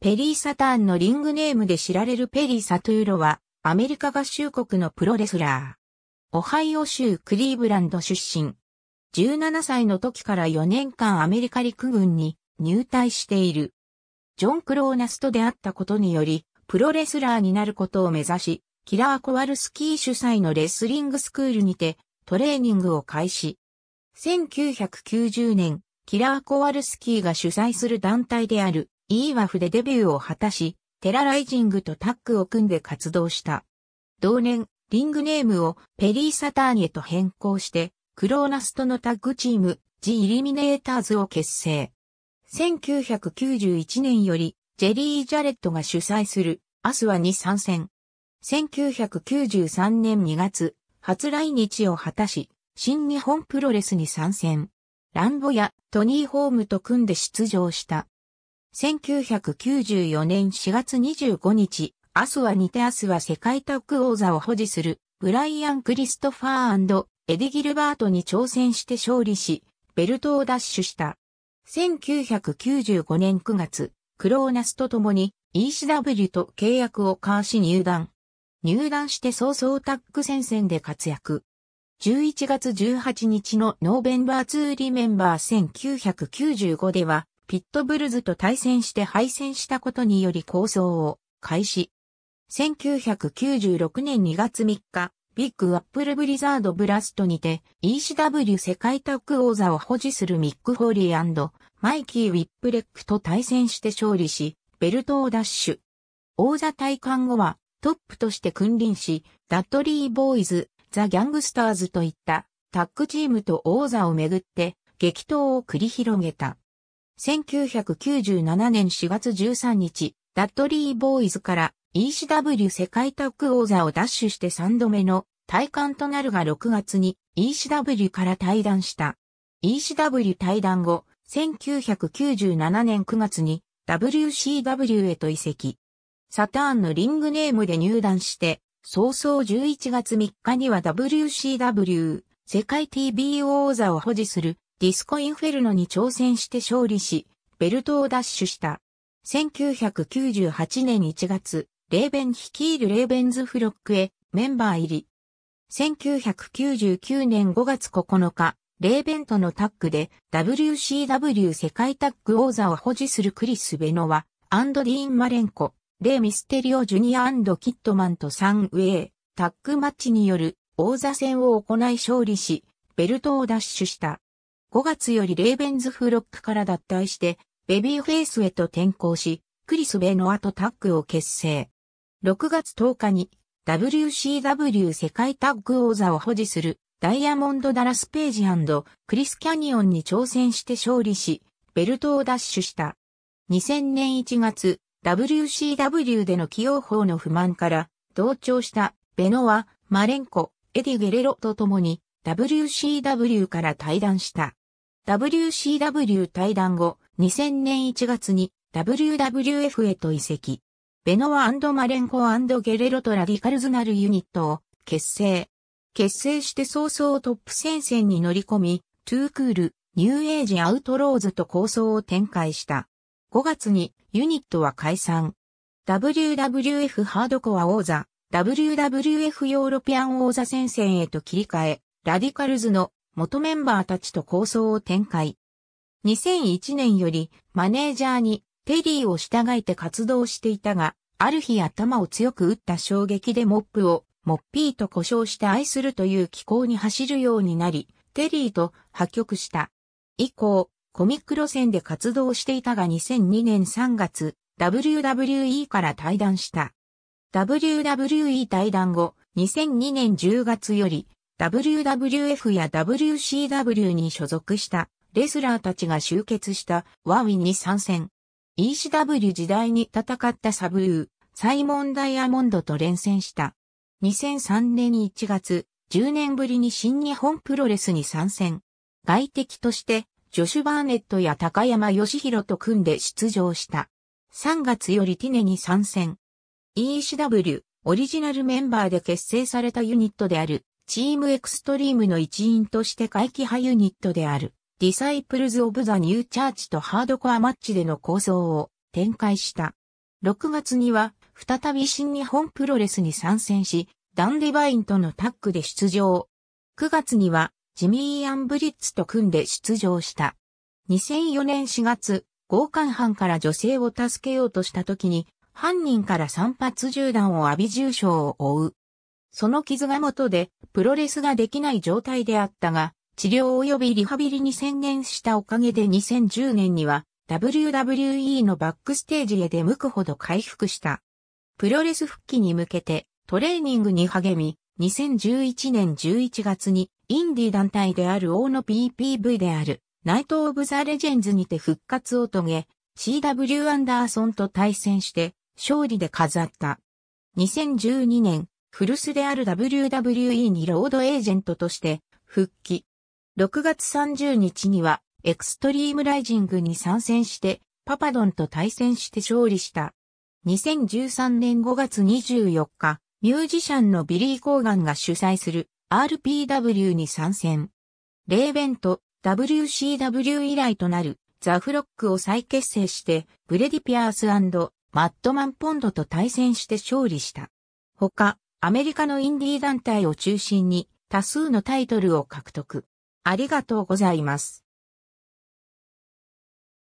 ペリー・サターンのリングネームで知られるペリー・サトゥーロは、アメリカ合衆国のプロレスラー。オハイオ州クリーブランド出身。17歳の時から4年間アメリカ陸軍に入隊している。ジョン・クローナスと出会ったことにより、プロレスラーになることを目指し、キラー・コワルスキー主催のレスリングスクールにてトレーニングを開始。1990年、キラー・コワルスキーが主催する団体であるイーワフでデビューを果たし、テラライジングとタッグを組んで活動した。同年、リングネームをペリー・サターニへと変更して、クローナスとのタッグチーム、ジ・イリミネーターズを結成。1991年より、ジェリー・ジャレットが主催する、アスワに参戦。1993年2月、初来日を果たし、新日本プロレスに参戦。ランボやトニー・ホームと組んで出場した。1994年4月25日、アスは似てアスは世界タッグ王座を保持する、ブライアン・クリストファーエディ・ギルバートに挑戦して勝利し、ベルトを奪取した。1995年9月、クローナスと共に ECW と契約を交わし入団。入団して早々タッグ戦線で活躍。11月18日のノーベンバー2リメンバー1995ではピットブルズと対戦して敗戦したことにより構想を開始。1996年2月3日、ビッグアップルブリザードブラストにて ECW 世界タッグ王座を保持するミック・ホーリーマイキー・ウィップレックと対戦して勝利し、ベルトを奪取。王座退官後はトップとして君臨し、ダッドリー・ボーイズ、ザ・ギャングスターズといったタッグチームと王座をめぐって激闘を繰り広げた。1997年4月13日、ダッドリー・ボーイズから ECW 世界タッグ王座を奪取して3度目の体感となるが6月に ECW から退団した。ECW 退団後、1997年9月に WCW へと移籍。サターンのリングネームで入団して、早々11月3日には WCW 世界 TBO 王座を保持するディスコインフェルノに挑戦して勝利し、ベルトを奪取した。1998年1月、レーベン率いるレーベンズフロックへメンバー入り。1999年5月9日、レーベンとのタッグで WCW 世界タッグ王座を保持するクリス・ベノワ、アンド・ディーン・マレンコ、レイ・ミステリオ・ジュニアキットマンとサン・ウェイ、タッグマッチによる王座戦を行い勝利し、ベルトを奪取した。5月よりレーベンズフロックから脱退して、ベビーフェイスへと転向し、クリス・ベノアとタッグを結成。6月10日に WCW 世界タッグ王座を保持するダイヤモンド・ダラス・ページクリス・キャニオンに挑戦して勝利し、ベルトを奪取した。2000年1月、WCW での起用法の不満から、同調したベノア、マレンコ、エディ・ゲレロと共に WCW から退団した。WCW 退団後、2000年1月に WWF へと移籍。ベノワマレンコゲレロとラディカルズなるユニットを結成。結成して早々トップ戦線に乗り込み、トゥークール、ニューエイジアウトローズと構想を展開した。5月にユニットは解散。WWF ハードコア王座、WWF ヨーロピアン王座戦線へと切り替え、ラディカルズの元メンバーたちと構想を展開。2001年よりマネージャーにテリーを従えて活動していたが、ある日頭を強く打った衝撃でモップをモッピーと故障して愛するという気候に走るようになり、テリーと破局した。以降、コミック路線で活動していたが2002年3月、WWE から退団した。WWE 退団後、2002年10月より WWF や WCW に所属したレスラーたちが集結したワーウィンに参戦。ECW 時代に戦ったサブー、サイモン・ダイアモンドと連戦した。2003年1月、10年ぶりに新日本プロレスに参戦。外敵として、ジョシュ・バーネットや高山義弘と組んで出場した。3月よりティネに参戦。ECW、オリジナルメンバーで結成されたユニットであるチームエクストリームの一員として回帰派ユニットである、ディサイプルズ・オブ・ザ・ニュー・チャーチとハードコアマッチでの構想を展開した。6月には、再び新日本プロレスに参戦し、ダン・デバインとのタッグで出場。9月には、ジミー・アン・ブリッツと組んで出場した。2004年4月、強姦犯から女性を助けようとした時に、犯人から散発銃弾を浴び重傷を負う。その傷が元で、プロレスができない状態であったが、治療及びリハビリに専念したおかげで2010年には、WWE のバックステージへ出向くほど回復した。プロレス復帰に向けて、トレーニングに励み、2011年11月に、インディ団体である王の PPV である、ナイト・オブ・ザ・レジェンズにて復活を遂げ、CW アンダーソンと対戦して、勝利で飾った。2012年、古巣である WWE にロードエージェントとして復帰。6月30日にはエクストリームライジングに参戦してパパドンと対戦して勝利した。2013年5月24日、ミュージシャンのビリー・コーガンが主催する RPW に参戦。レイベント WCW 以来となるザ・フロックを再結成してブレディ・ピアースマットマン・ポンドと対戦して勝利した。他、アメリカのインディー団体を中心に多数のタイトルを獲得。ありがとうございます。